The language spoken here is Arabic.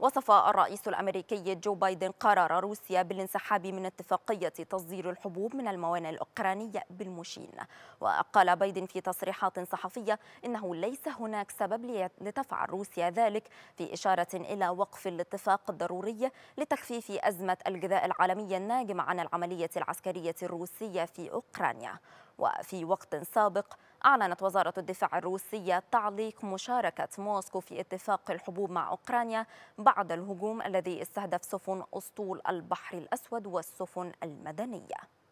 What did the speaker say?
وصف الرئيس الأمريكي جو بايدن قرار روسيا بالانسحاب من اتفاقية تصدير الحبوب من الموانئ الأوكرانية بالمشين وقال بايدن في تصريحات صحفية إنه ليس هناك سبب لتفعل روسيا ذلك في إشارة إلى وقف الاتفاق الضروري لتخفيف أزمة الغذاء العالمية الناجمة عن العملية العسكرية الروسية في أوكرانيا وفي وقت سابق أعلنت وزارة الدفاع الروسية تعليق مشاركة موسكو في اتفاق الحبوب مع أوكرانيا بعد الهجوم الذي استهدف سفن أسطول البحر الأسود والسفن المدنية